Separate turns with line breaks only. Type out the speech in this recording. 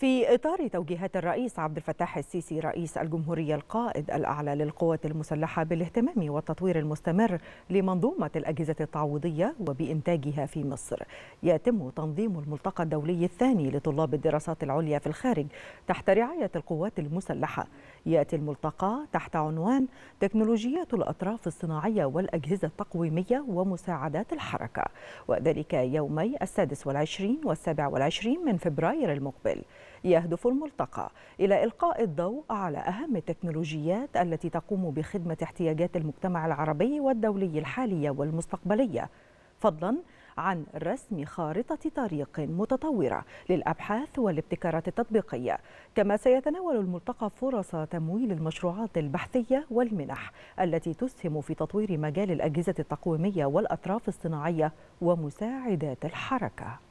في إطار توجيهات الرئيس عبد الفتاح السيسي رئيس الجمهورية القائد الأعلى للقوات المسلحة بالاهتمام والتطوير المستمر لمنظومة الأجهزة التعويضية وبإنتاجها في مصر يتم تنظيم الملتقى الدولي الثاني لطلاب الدراسات العليا في الخارج تحت رعاية القوات المسلحة يأتي الملتقى تحت عنوان تكنولوجيات الأطراف الصناعية والأجهزة التقويمية ومساعدات الحركة وذلك يومي السادس والعشرين والسابع والعشرين من فبراير المقبل يهدف الملتقى إلى إلقاء الضوء على أهم التكنولوجيات التي تقوم بخدمة احتياجات المجتمع العربي والدولي الحالية والمستقبلية فضلا عن رسم خارطة طريق متطورة للأبحاث والابتكارات التطبيقية كما سيتناول الملتقى فرص تمويل المشروعات البحثية والمنح التي تسهم في تطوير مجال الأجهزة التقويمية والأطراف الصناعية ومساعدات الحركة